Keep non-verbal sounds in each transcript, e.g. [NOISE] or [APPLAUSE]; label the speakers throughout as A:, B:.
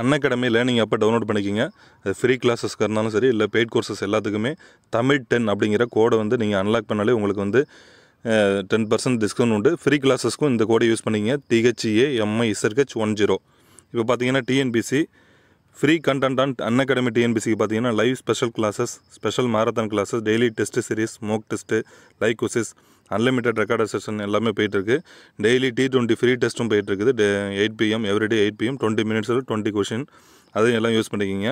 A: an அன்னக்கடமையில் நீங்கள் அப்போ download பண்ணிக்கிங்க அது ஃப்ரீ கிளாஸஸ்க்கு இருந்தாலும் சரி இல்லை பெய்ட் கோர்சஸ் எல்லாத்துக்குமே தமிழ் டென் அப்படிங்கிற கோடை வந்து நீங்கள் அன்லாக் பண்ணாலே உங்களுக்கு வந்து டென் பர்சன்ட் டிஸ்கவுண்ட் உண்டு ஃப்ரீ கிளாஸஸ்க்கும் இந்த கோடை யூஸ் பண்ணிங்க டிஹெச்ஏ எம்ஐ இசர்கச் ஒன் ஜீரோ இப்போ பார்த்தீங்கன்னா TNPC free content on Unacademy டிஎன்பிசிக்கு பார்த்தீங்கன்னா live special classes special marathon classes daily test series mock test like quizzes unlimited record session எல்லாமே போயிட்டுருக்கு டெய்லி டி டுவெண்ட்டி ஃப்ரீ டெஸ்ட்டும் போயிட்டுருக்குது day eight PM everyday eight PM twenty மினிட்ஸில் twenty question அதையும் எல்லாம் use பண்ணிக்கிங்க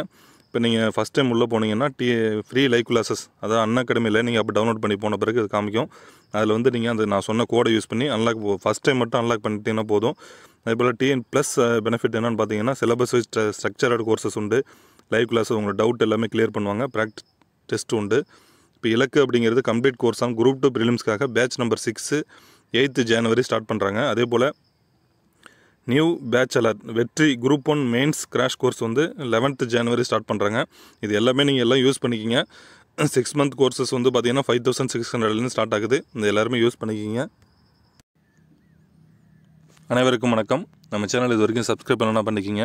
A: இப்போ நீங்கள் ஃபஸ்ட் டைம் உள்ளே போனீங்கன்னா டி ஃப்ரீ லைவ் கிளாஸஸ் அதாவது அன் அகாடமியில் நீங்கள் அப்போ டவுன்லோட் பண்ணி போன பிறகு இது காமிக்கும் அதில் வந்து நீங்கள் அந்த நான் சொன்ன கோடை யூஸ் பண்ணி அன்லாக் ஃபஸ்ட் டைம் மட்டும் அன்லாக் பண்ணிட்டீங்கன்னா போதும் அதே போல் டிஎன் ப்ளஸ் பெனிஃபிட் என்னென்னு பார்த்தீங்கன்னா சிலபஸ் ஸ்ட்ரக்சரட் கோர்சஸ் உண்டு லைவ் கிளாஸ் உங்களோட டவுட் எல்லாமே கிளியர் பண்ணுவாங்க ப்ராக்டி டெஸ்ட் உண்டு இப்போ இலக்கு அப்படிங்கிறது கம்ப்ளீட் கோர்ஸ் கோர்ஸாக குரூப் டூ ப்ரிலிம்ஸ்க்காக பேட்ச் நம்பர் சிக்ஸு எயித்து ஜனவரி ஸ்டார்ட் பண்ணுறாங்க அதே போல் நியூ பேச்சலர் வெற்றி group one mains crash course வந்து லெவன்த்து ஜனவரி ஸ்டார்ட் பண்ணுறாங்க இது எல்லாமே நீங்கள் எல்லாம் யூஸ் பண்ணிக்கிங்க சிக்ஸ் மந்த் கோர்ஸஸ் வந்து பார்த்திங்கன்னா ஃபைவ் தௌசண்ட் சிக்ஸ் ஹண்ட்ரட்லேருந்து ஸ்டார்ட் ஆகுது இந்த எல்லாருமே யூஸ் பண்ணிக்கிங்க அனைவருக்கும் வணக்கம் நம்ம சேனல் இது வரைக்கும் சப்ஸ்கிரைப் பண்ணலாம் பண்ணிக்கிங்க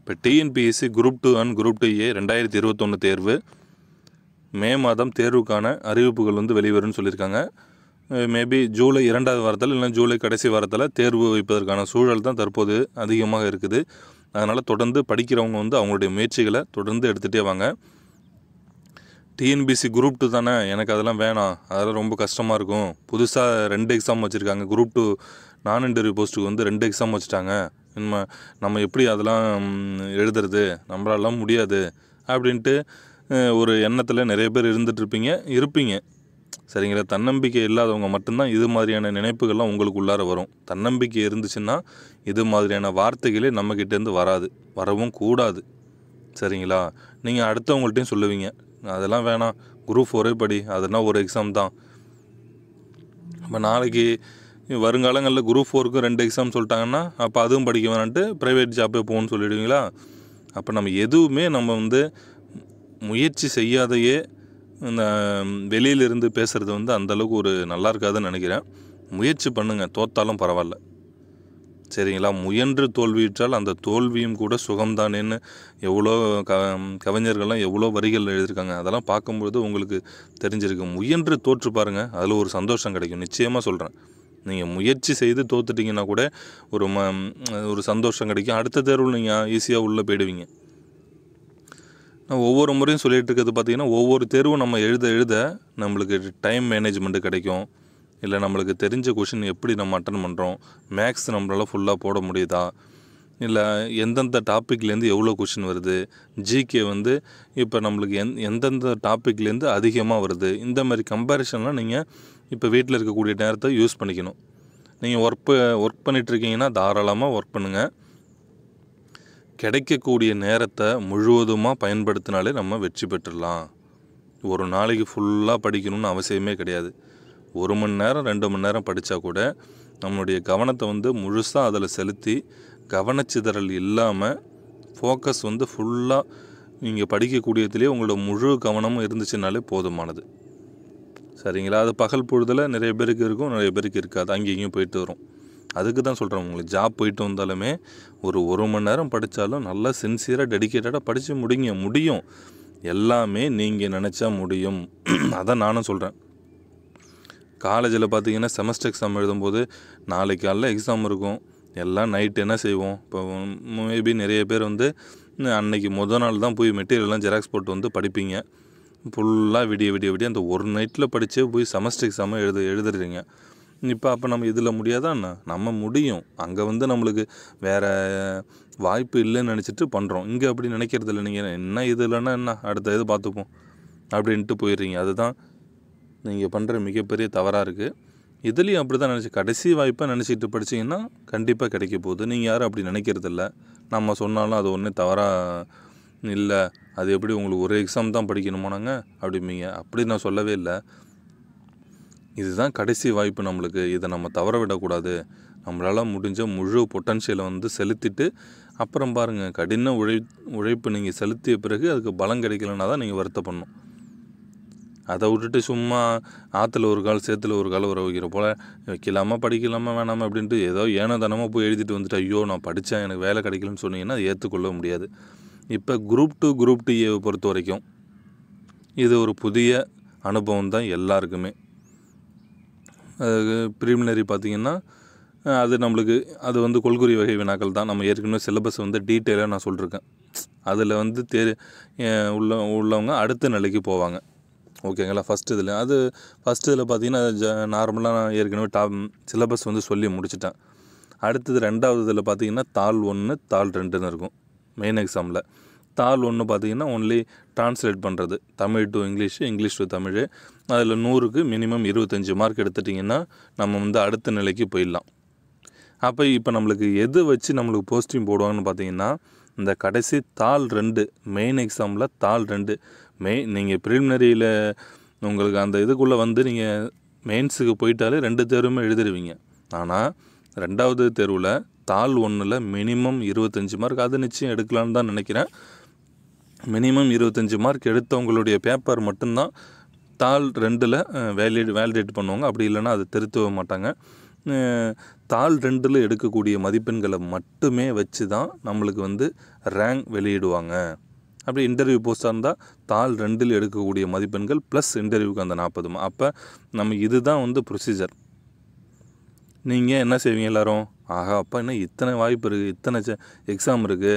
A: இப்போ TNPSC group two and group two A ரெண்டாயிரத்தி இருபத்தொன்று தேர்வு மே மாதம் தேர்வுக்கான அறிவிப்புகள் வந்து வெளிவரும்னு சொல்லியிருக்காங்க மேபி ஜூலை இரண்டாவது வாரத்தில் இல்லைனா ஜூலை கடைசி வாரத்தில் தேர்வு வைப்பதற்கான சூழல் தான் தற்போது அதிகமாக இருக்குது அதனால் தொடர்ந்து படிக்கிறவங்க வந்து அவங்களுடைய முயற்சிகளை தொடர்ந்து எடுத்துகிட்டே வாங்க டிஎன்பிசி குரூப் டூ தானே எனக்கு அதெல்லாம் வேணாம் அதெல்லாம் ரொம்ப கஷ்டமாக இருக்கும் புதுசாக ரெண்டு எக்ஸாம் வச்சுருக்காங்க குரூப் டூ நான் இன்டர்வியூ போஸ்ட்டுக்கு வந்து ரெண்டு எக்ஸாம் வச்சுட்டாங்க நம்ம நம்ம எப்படி அதெல்லாம் எழுதுறது நம்மளாலாம் முடியாது அப்படின்ட்டு ஒரு எண்ணத்தில் நிறைய பேர் இருந்துகிட்ருப்பீங்க இருப்பீங்க சரிங்களா தன்னம்பிக்கை இல்லாதவங்க மட்டும்தான் இது மாதிரியான நினைப்புகள்லாம் உங்களுக்கு உள்ளார வரும் தன்னம்பிக்கை இருந்துச்சுன்னா இது மாதிரியான வார்த்தைகளே நம்மக்கிட்டேருந்து வராது வரவும் கூடாது சரிங்களா நீங்கள் அடுத்தவங்கள்ட்டையும் சொல்லுவீங்க அதெல்லாம் வேணாம் குரூப் ஒரே படி அதெல்லாம் ஒரு எக்ஸாம் தான் இப்போ நாளைக்கு வருங்காலங்களில் குரூப் ஃபோருக்கும் ரெண்டு எக்ஸாம் சொல்லிட்டாங்கன்னா அப்போ அதுவும் படிக்க வேணான்ட்டு ப்ரைவேட் ஜாப்பே போகணும்னு சொல்லிடுவீங்களா அப்போ நம்ம எதுவுமே நம்ம வந்து முயற்சி செய்யாதையே இந்த வெளியிலிருந்து பேசுகிறது வந்து அந்தளவுக்கு ஒரு நல்லா இருக்காதுன்னு நினைக்கிறேன் முயற்சி பண்ணுங்கள் தோத்தாலும் பரவாயில்ல சரிங்களா முயன்று தோல்வியிட்டால் அந்த தோல்வியும் கூட சுகம்தானேன்னு எவ்வளோ க கவிஞர்கள்லாம் எவ்வளோ வரிகள் எழுதியிருக்காங்க அதெல்லாம் பார்க்கும்பொழுது உங்களுக்கு தெரிஞ்சிருக்கு முயன்று தோற்று பாருங்கள் அதில் ஒரு சந்தோஷம் கிடைக்கும் நிச்சயமாக சொல்கிறேன் நீங்கள் முயற்சி செய்து தோத்துட்டிங்கன்னா கூட ஒரு ம ஒரு சந்தோஷம் கிடைக்கும் அடுத்த தேர்வில் நீங்கள் ஈஸியாக உள்ளே போயிடுவீங்க நான் ஒவ்வொரு முறையும் சொல்லிகிட்டு இருக்கிறது பார்த்திங்கன்னா ஒவ்வொரு தேர்வும் நம்ம எழுத எழுத நம்மளுக்கு டைம் மேனேஜ்மெண்ட்டு கிடைக்கும் இல்லை நம்மளுக்கு தெரிஞ்ச கொஷின் எப்படி நம்ம அட்டன் பண்ணுறோம் மேக்ஸ் நம்மளால் ஃபுல்லாக போட முடியுதா இல்லை எந்தெந்த டாப்பிக்லேருந்து எவ்வளோ கொஷின் வருது ஜிகே வந்து இப்போ நம்மளுக்கு எந் எந்தெந்த டாப்பிக்லேருந்து அதிகமாக வருது இந்த மாதிரி கம்பேரிஷன்லாம் நீங்கள் இப்போ வீட்டில் இருக்கக்கூடிய நேரத்தை யூஸ் பண்ணிக்கணும் நீங்கள் ஒர்க் ஒர்க் பண்ணிகிட்ருக்கீங்கன்னா தாராளமாக ஒர்க் பண்ணுங்கள் கிடைக்கக்கூடிய நேரத்தை முழுவதுமாக பயன்படுத்தினாலே நம்ம வெற்றி பெற்றுடலாம் ஒரு நாளைக்கு ஃபுல்லாக படிக்கணும்னு அவசியமே கிடையாது ஒரு மணி நேரம் ரெண்டு மணி நேரம் படித்தா கூட நம்மளுடைய கவனத்தை வந்து முழுசாக அதில் செலுத்தி கவனச்சிதறல் இல்லாமல் ஃபோக்கஸ் வந்து ஃபுல்லாக நீங்கள் படிக்கக்கூடியதுலேயே உங்களோட முழு கவனமும் இருந்துச்சுனாலே போதுமானது சரிங்களா அது பகல் பொழுதில் நிறைய பேருக்கு இருக்கும் நிறைய பேருக்கு இருக்காது அங்கேயும் போயிட்டு வரும் அதுக்கு தான் சொல்கிறேன் உங்களுக்கு ஜாப் போயிட்டு வந்தாலுமே ஒரு ஒரு மணி நேரம் படித்தாலும் நல்லா சின்சியராக டெடிக்கேட்டடாக படித்து முடிங்க முடியும் எல்லாமே நீங்கள் நினச்சா முடியும் [CLEARS THROAT] அதான் நானும் சொல்கிறேன் காலேஜில் பார்த்தீங்கன்னா செமஸ்டர் எக்ஸாம் எழுதும்போது நாளைக்கு காலைல எக்ஸாம் இருக்கும் எல்லாம் நைட்டு என்ன செய்வோம் இப்போ மேபி நிறைய பேர் வந்து அன்னைக்கு முதல் நாள் தான் போய் மெட்டீரியல்லாம் ஜெராக்ஸ் போட்டு வந்து படிப்பீங்க ஃபுல்லாக விடிய விடிய விடிய அந்த ஒரு நைட்டில் படித்தே போய் செமஸ்டர் எக்ஸாமும் எழுது எழுதுறீங்க இப்போ அப்போ நம்ம இதில் முடியாதாண்ணா நம்ம முடியும் அங்கே வந்து நம்மளுக்கு வேறு வாய்ப்பு இல்லைன்னு நினச்சிட்டு பண்ணுறோம் இங்கே அப்படி நினைக்கிறது இல்லை நீங்கள் என்ன இது இல்லைன்னா என்ன அடுத்த இது பார்த்துப்போம் அப்படின்ட்டு போயிடுறீங்க அதுதான் நீங்கள் பண்ணுற மிகப்பெரிய தவறாக இருக்குது இதுலேயும் அப்படி தான் நினச்சி கடைசி வாய்ப்பாக நினச்சிட்டு படிச்சிங்கன்னா கண்டிப்பாக கிடைக்க போகுது நீங்கள் யாரும் அப்படி நினைக்கிறதில்ல நம்ம சொன்னாலும் அது ஒன்றும் தவறாக இல்லை அது எப்படி உங்களுக்கு ஒரு எக்ஸாம் தான் படிக்கணுமோ நாங்கள் அப்படிம்பீங்க அப்படி நான் சொல்லவே இல்லை இதுதான் கடைசி வாய்ப்பு நம்மளுக்கு இதை நம்ம தவற விடக்கூடாது நம்மளால் முடிஞ்ச முழு பொட்டன்ஷியலை வந்து செலுத்திட்டு அப்புறம் பாருங்கள் கடின உழை உழைப்பு நீங்கள் செலுத்திய பிறகு அதுக்கு பலம் கிடைக்கலன்னா தான் நீங்கள் வருத்தப்படணும் அதை விட்டுட்டு சும்மா ஆற்றுல ஒரு கால் சேத்துல ஒரு கால் உற வைக்கிற போல் வைக்கலாமா படிக்கலாமா வேணாமா அப்படின்ட்டு ஏதோ ஏனோ போய் எழுதிட்டு வந்துட்டு ஐயோ நான் படித்தேன் எனக்கு வேலை கிடைக்கலன்னு சொன்னீங்கன்னா அதை ஏற்றுக்கொள்ள முடியாது இப்போ குரூப் டூ குரூப் டூ ஏவை பொறுத்த வரைக்கும் இது ஒரு புதிய அனுபவம் தான் எல்லாருக்குமே ப்ரீமினரி பார்த்திங்கன்னா அது நம்மளுக்கு அது வந்து கொள்குறி வகை வினாக்கள் தான் நம்ம ஏற்கனவே சிலபஸ் வந்து டீட்டெயிலாக நான் சொல்லியிருக்கேன் அதில் வந்து தே உள்ள உள்ளவங்க அடுத்த நிலைக்கு போவாங்க ஓகேங்களா ஃபஸ்ட் இதில் அது ஃபஸ்ட் இதில் பார்த்திங்கன்னா ஜ நார்மலாக நான் ஏற்கனவே டாப் சிலபஸ் வந்து சொல்லி முடிச்சிட்டேன் அடுத்தது ரெண்டாவது இதில் பார்த்திங்கன்னா தாள் ஒன்று தாள் ரெண்டுன்னு இருக்கும் மெயின் எக்ஸாமில் தாள் ஒன்று பார்த்திங்கன்னா ஒன்லி ட்ரான்ஸ்லேட் பண்ணுறது Tamil to English English to Tamil அதில் நூறுக்கு மினிமம் இருபத்தஞ்சி மார்க் எடுத்துட்டிங்கன்னா நம்ம வந்து அடுத்த நிலைக்கு போயிடலாம் அப்போ இப்போ நம்மளுக்கு எது வச்சு நம்மளுக்கு போஸ்டிங் போடுவாங்கன்னு பார்த்தீங்கன்னா இந்த கடைசி தாள் ரெண்டு மெயின் எக்ஸாமில் தாள் ரெண்டு மெய் நீங்கள் ப்ரிலிமினரியில் உங்களுக்கு அந்த இதுக்குள்ளே வந்து நீங்கள் மெயின்ஸுக்கு போயிட்டாலே ரெண்டு தேர்வுமே எழுதிடுவீங்க ஆனால் ரெண்டாவது தேர்வில் தாள் ஒன்றில் மினிமம் இருபத்தஞ்சி மார்க் அது நிச்சயம் எடுக்கலான்னு தான் நினைக்கிறேன் மினிமம் இருபத்தஞ்சி மார்க் எடுத்தவங்களுடைய பேப்பர் மட்டும்தான் தாள் ரெண்டில் வேலிட் வேலிடேட் பண்ணுவாங்க அப்படி இல்லைன்னா அதை திருத்தவே மாட்டாங்க தாள் ரெண்டில் எடுக்கக்கூடிய மதிப்பெண்களை மட்டுமே வச்சு தான் நம்மளுக்கு வந்து ரேங்க் வெளியிடுவாங்க அப்படி இன்டர்வியூ போஸ்ட்டாக இருந்தால் தாள் ரெண்டில் எடுக்கக்கூடிய மதிப்பெண்கள் ப்ளஸ் இன்டர்வியூக்கு அந்த நாற்பது அப்போ நம்ம இதுதான் வந்து ப்ரொசீஜர் நீங்கள் என்ன செய்வீங்க எல்லோரும் ஆகா அப்போ என்ன இத்தனை வாய்ப்பு இருக்குது இத்தனை எக்ஸாம் இருக்குது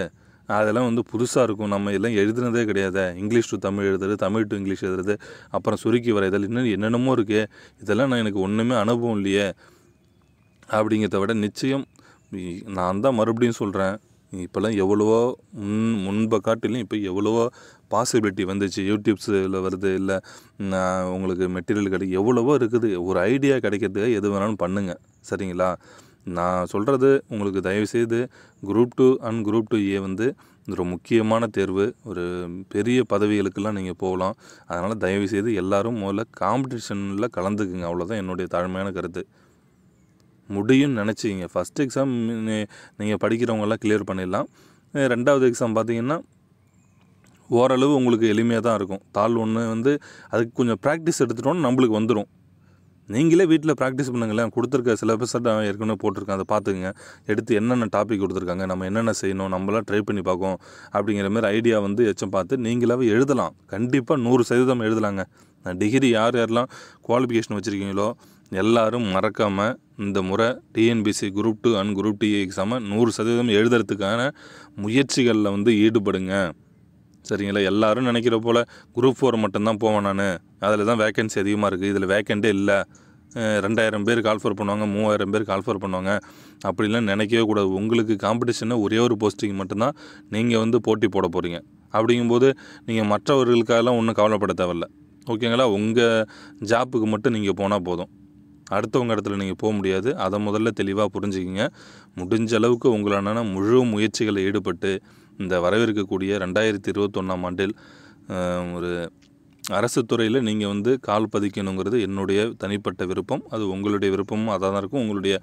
A: அதெல்லாம் வந்து புதுசாக இருக்கும் நம்ம எல்லாம் எழுதுனதே கிடையாது இங்கிலீஷ் டு தமிழ் எழுதுறது தமிழ் டு இங்கிலீஷ் எழுதுறது அப்புறம் சுருக்கி இதில் இன்னும் என்னென்னமோ இருக்குது இதெல்லாம் நான் எனக்கு ஒன்றுமே அனுபவம் இல்லையே அப்படிங்கிறத விட நிச்சயம் நான் தான் மறுபடியும் சொல்கிறேன் இப்போல்லாம் எவ்வளவோ முன் முன்பை காட்டிலையும் இப்போ எவ்வளவோ பாசிபிலிட்டி வந்துச்சு யூடியூப்ஸில் வருது இல்லை உங்களுக்கு மெட்டீரியல் கிடைக்கும் எவ்வளவோ இருக்குது ஒரு ஐடியா கிடைக்கிறதுக்காக எது வேணாலும் பண்ணுங்கள் சரிங்களா நான் சொல்கிறது உங்களுக்கு தயவுசெய்து group two and group two A வந்து ஒரு முக்கியமான தேர்வு ஒரு பெரிய பதவிகளுக்கெல்லாம் நீங்கள் போகலாம் அதனால் தயவுசெய்து எல்லோரும் முதல்ல காம்படிஷனில் கலந்துக்குங்க அவ்வளோதான் என்னுடைய தாழ்மையான கருத்து முடியும்னு நினச்சிங்க ஃபஸ்ட் எக்ஸாம் நீங்கள் படிக்கிறவங்கெல்லாம் கிளியர் பண்ணிடலாம் ரெண்டாவது எக்ஸாம் பார்த்தீங்கன்னா ஓரளவு உங்களுக்கு எளிமையாக தான் இருக்கும் தாழ் ஒன்று வந்து அதுக்கு கொஞ்சம் ப்ராக்டிஸ் எடுத்துகிட்டோன்னு நம்மளுக்கு வந்துடும் நீங்களே வீட்டில் ப்ராக்டிஸ் பண்ணுங்களேன் கொடுத்துருக்க சிலபஸை நான் ஏற்கனவே போட்டிருக்கேன் அதை பார்த்துங்க எடுத்து என்னென்ன டாபிக் கொடுத்துருக்காங்க நம்ம என்னென்ன செய்யணும் நம்மளாம் ட்ரை பண்ணி பார்க்கோம் அப்படிங்கிற மாதிரி ஐடியா வந்து எச்சம் பார்த்து நீங்களாவே எழுதலாம் கண்டிப்பாக நூறு சதவீதம் எழுதலாங்க நான் டிகிரி யார் யாரெல்லாம் குவாலிஃபிகேஷன் வச்சுருக்கீங்களோ எல்லாரும் மறக்காமல் இந்த முறை TNPC group two and group D எக்ஸாமை நூறு சதவீதம் எழுதுறதுக்கான முயற்சிகளில் வந்து ஈடுபடுங்க சரிங்களா எல்லாரும் நினைக்கிற போல் குரூப் ஃபோர் மட்டும்தான் போவேன் நான் அதில் தான் வேக்கன்சி அதிகமாக இருக்குது இதில் வேக்கண்ட்டே இல்லை ரெண்டாயிரம் பேர் கால்ஃபர் பண்ணுவாங்க மூவாயிரம் பேர் கால்ஃபர் பண்ணுவாங்க அப்படிலாம் நினைக்கவே கூடாது உங்களுக்கு காம்படிஷனை ஒரே ஒரு போஸ்டிங் மட்டும்தான் நீங்கள் வந்து போட்டி போட போகிறீங்க அப்படிங்கும்போது நீங்கள் மற்றவர்களுக்காகலாம் ஒன்றும் கவலைப்பட தேவையில்ல ஓகேங்களா உங்கள் ஜாப்புக்கு மட்டும் நீங்கள் போனால் போதும் அடுத்தவங்க இடத்துல நீங்கள் போக முடியாது அதை முதல்ல தெளிவாக புரிஞ்சுக்கிங்க முடிஞ்ச அளவுக்கு உங்களான முழு முயற்சிகளை ஈடுபட்டு இந்த வரவிருக்கக்கூடிய ரெண்டாயிரத்தி இருபத்தொன்னாம் ஆண்டில் ஒரு அரசு துறையில் நீங்கள் வந்து கால் பதிக்கணுங்கிறது என்னுடைய தனிப்பட்ட விருப்பம் அது உங்களுடைய விருப்பமும் அதாக தான் இருக்கும் உங்களுடைய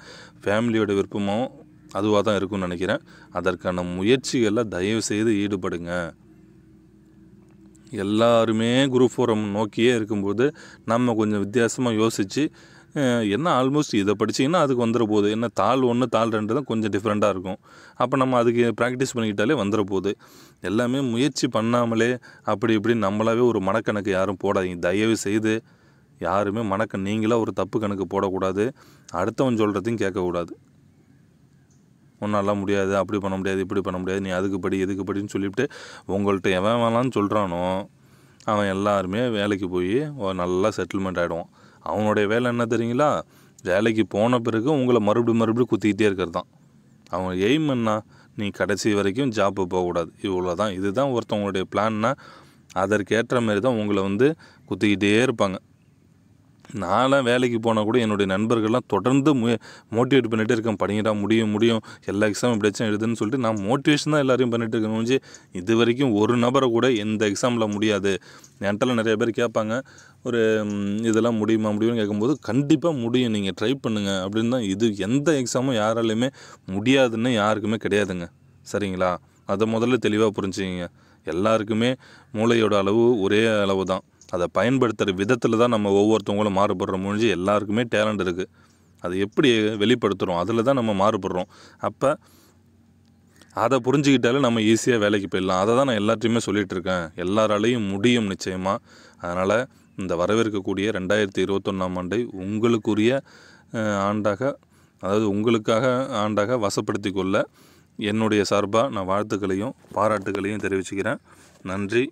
A: ஃபேமிலியோட விருப்பமும் அதுவாக தான் இருக்கும்னு நினைக்கிறேன் அதற்கான முயற்சிகளை தயவு செய்து ஈடுபடுங்க எல்லாருமே குரு ஃபோரம் நோக்கியே இருக்கும்போது நம்ம கொஞ்சம் வித்தியாசமாக யோசித்து என்ன ஆல்மோஸ்ட் இதை படிச்சிங்கன்னா அதுக்கு வந்துட போகுது என்ன தாள் ஒன்று தாள் ரெண்டு தான் கொஞ்சம் டிஃப்ரெண்ட்டாக இருக்கும் அப்போ நம்ம அதுக்கு ப்ராக்டிஸ் பண்ணிக்கிட்டாலே வந்துட போகுது எல்லாமே முயற்சி பண்ணாமலே அப்படி இப்படி நம்மளாவே ஒரு மனக்கணக்கு யாரும் போடாதீங்க தயவு செய்து யாருமே மனக்க நீங்களாக ஒரு தப்பு கணக்கு போடக்கூடாது அடுத்தவன் சொல்கிறதையும் கேட்கக்கூடாது ஒன்றாலாம் முடியாது அப்படி பண்ண முடியாது இப்படி பண்ண முடியாது நீ அதுக்கு படி இதுக்கு படின்னு சொல்லிவிட்டு உங்கள்கிட்ட எவன் வேணாம்னு சொல்கிறானோ அவன் எல்லாருமே வேலைக்கு போய் நல்லா செட்டில்மெண்ட் ஆகிடுவான் அவனுடைய வேலை என்ன தெரியுங்களா வேலைக்கு போன பிறகு உங்களை மறுபடியும் மறுபடியும் குத்திக்கிட்டே இருக்கிறது தான் அவன் எய்ம் என்ன நீ கடைசி வரைக்கும் ஜாப்பு போகக்கூடாது இவ்வளோ தான் இதுதான் ஒருத்தவங்களுடைய பிளான்னா அதற்கேற்ற மாதிரி தான் உங்களை வந்து குத்திக்கிட்டே இருப்பாங்க நான்லாம் வேலைக்கு போனால் கூட என்னுடைய நண்பர்கள்லாம் தொடர்ந்து மு மோட்டிவேட் பண்ணிகிட்டே இருக்கேன் படிங்கடா முடியும் முடியும் எல்லா எக்ஸாம் இப்படி எக்ஸாம் எழுதுன்னு சொல்லிட்டு நான் மோட்டிவேஷன் தான் எல்லாரையும் பண்ணிட்டு இருக்கேன் இது வரைக்கும் ஒரு நபரை கூட எந்த எக்ஸாமில் முடியாது என்கிட்டலாம் நிறைய பேர் கேட்பாங்க ஒரு இதெல்லாம் முடியுமா முடியும்னு கேட்கும்போது கண்டிப்பாக முடியும் நீங்கள் ட்ரை பண்ணுங்கள் அப்படின்னு தான் இது எந்த எக்ஸாமும் யாராலையுமே முடியாதுன்னு யாருக்குமே கிடையாதுங்க சரிங்களா அதை முதல்ல தெளிவாக புரிஞ்சுக்கிங்க எல்லாருக்குமே மூளையோட அளவு ஒரே அளவு தான் அதை பயன்படுத்துகிற விதத்தில் தான் நம்ம ஒவ்வொருத்தவங்களும் மாறுபடுற முடிஞ்சு எல்லாருக்குமே டேலண்ட் இருக்குது அது எப்படி வெளிப்படுத்துகிறோம் அதில் தான் நம்ம மாறுபடுறோம் அப்போ அதை புரிஞ்சுக்கிட்டாலே நம்ம ஈஸியாக வேலைக்கு போயிடலாம் அதை தான் நான் எல்லாத்தையுமே சொல்லிகிட்ருக்கேன் எல்லாராலையும் முடியும் நிச்சயமாக அதனால் இந்த வரவேற்கக்கூடிய ரெண்டாயிரத்தி இருபத்தொன்னாம் ஆண்டை உங்களுக்குரிய ஆண்டாக அதாவது உங்களுக்காக ஆண்டாக வசப்படுத்தி கொள்ள என்னுடைய சார்பாக நான் வாழ்த்துக்களையும் பாராட்டுகளையும் தெரிவிச்சுக்கிறேன் நன்றி